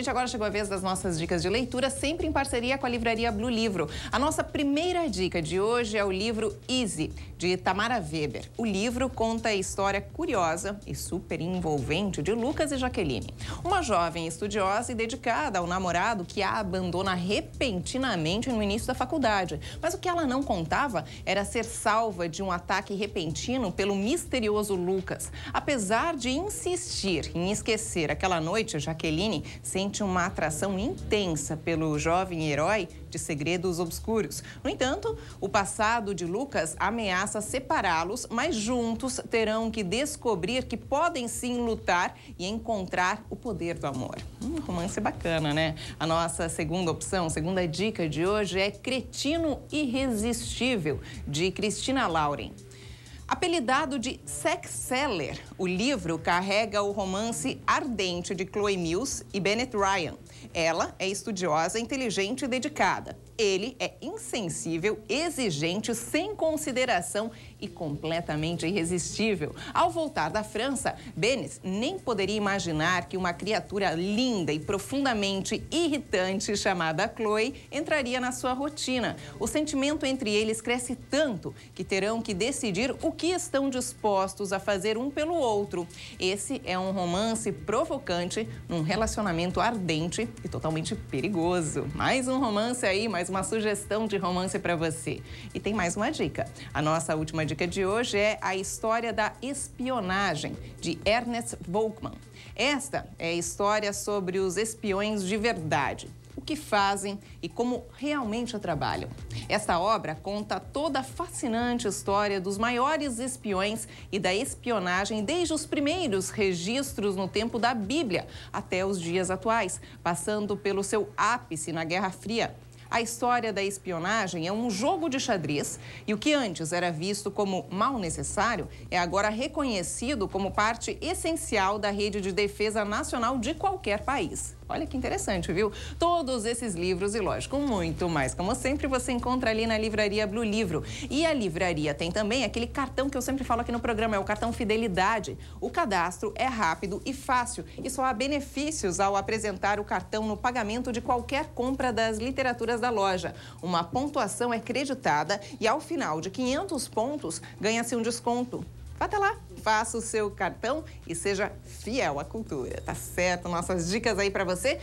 Gente, agora chegou a vez das nossas dicas de leitura, sempre em parceria com a livraria Blue Livro. A nossa primeira dica de hoje é o livro Easy, de Tamara Weber. O livro conta a história curiosa e super envolvente de Lucas e Jaqueline, uma jovem estudiosa e dedicada ao namorado que a abandona repentinamente no início da faculdade. Mas o que ela não contava era ser salva de um ataque repentino pelo misterioso Lucas. Apesar de insistir em esquecer aquela noite, Jaqueline sempre sente uma atração intensa pelo jovem herói de Segredos Obscuros. No entanto, o passado de Lucas ameaça separá-los, mas juntos terão que descobrir que podem sim lutar e encontrar o poder do amor. Um romance bacana, né? A nossa segunda opção, segunda dica de hoje é Cretino Irresistível, de Cristina Lauren. Apelidado de Sex Seller, o livro carrega o romance ardente de Chloe Mills e Bennett Ryan. Ela é estudiosa, inteligente e dedicada. Ele é insensível, exigente, sem consideração e completamente irresistível. Ao voltar da França, Bennett nem poderia imaginar que uma criatura linda e profundamente irritante chamada Chloe entraria na sua rotina. O sentimento entre eles cresce tanto que terão que decidir o que estão dispostos a fazer um pelo outro. Esse é um romance provocante num relacionamento ardente e totalmente perigoso. Mais um romance aí, mais uma sugestão de romance para você. E tem mais uma dica. A nossa última dica de hoje é A História da Espionagem, de Ernest Volkmann. Esta é a história sobre os espiões de verdade que fazem e como realmente trabalham. Esta obra conta toda a fascinante história dos maiores espiões e da espionagem desde os primeiros registros no tempo da Bíblia até os dias atuais, passando pelo seu ápice na Guerra Fria. A história da espionagem é um jogo de xadrez e o que antes era visto como mal necessário é agora reconhecido como parte essencial da rede de defesa nacional de qualquer país. Olha que interessante, viu? Todos esses livros e, lógico, muito mais. Como sempre, você encontra ali na livraria Blue Livro. E a livraria tem também aquele cartão que eu sempre falo aqui no programa, é o cartão Fidelidade. O cadastro é rápido e fácil e só há benefícios ao apresentar o cartão no pagamento de qualquer compra das literaturas da loja. Uma pontuação é creditada e, ao final de 500 pontos, ganha-se um desconto. Vá até lá, faça o seu cartão e seja fiel à cultura, tá certo? Nossas dicas aí para você.